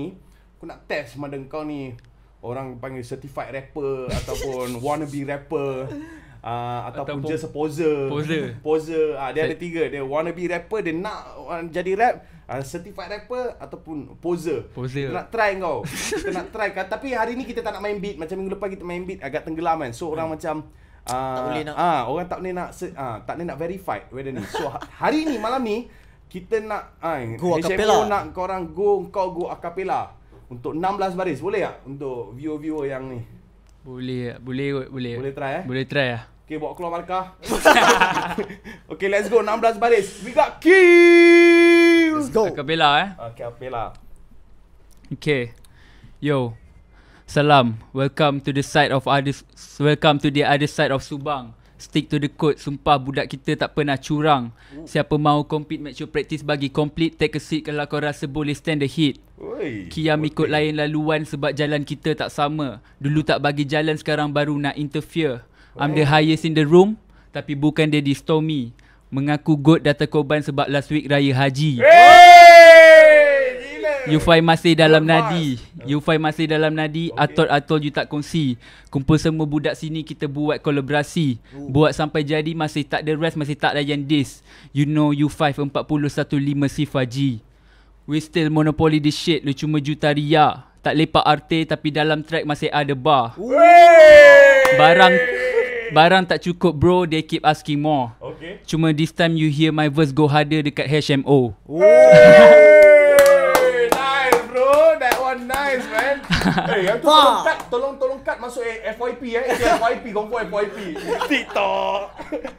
ni aku nak test sama ada kau ni orang panggil certified rapper ataupun wannabe rapper uh, ataupun, ataupun just a poser poser, poser. Uh, dia ada tiga dia wannabe rapper dia nak uh, jadi rap uh, certified rapper ataupun poser poser kita nak try kau kita nak try kau tapi hari ni kita tak nak main beat macam minggu lepas kita main beat agak tenggelam kan so orang hmm. macam uh, tak boleh nak uh, orang tak boleh nak uh, tak boleh nak verify whether ni so ha-, hari ni malam ni kita nak ai go acapella HMO nak korang go kau go akapela untuk 16 baris boleh tak untuk view view yang ni boleh boleh boleh boleh try eh boleh try ah okey bawa keluar markah okey let's go 16 baris we got kill let's go acapella eh okey acapella okey yo salam welcome to the side of others welcome to the other side of subang stick to the code sumpah budak kita tak pernah curang siapa mau compete make sure practice bagi complete take a seat kalau kau rasa boleh stand the heat kiam ikut lain laluan sebab jalan kita tak sama dulu hmm. tak bagi jalan sekarang baru nak interfere i'm the highest in the room tapi bukan daddy stormy mengaku god data korban sebab last week raya haji hey! You find masih dalam Lemas. nadi You find masih dalam nadi okay. Atol-atol you tak kongsi Kumpul semua budak sini Kita buat kolaborasi Ooh. Buat sampai jadi Masih tak ada rest Masih tak layan this You know you 5415 sifar G We still monopoly the shit Lu cuma juta riak Tak lepak arte Tapi dalam track masih ada bar Barang Barang tak cukup bro They keep asking more okay. Cuma this time you hear my verse go harder Dekat HMO Eh, yang tu tolong cut, tolong tolong cut masuk eh, FYP eh. FYP, kompon FYP. TikTok.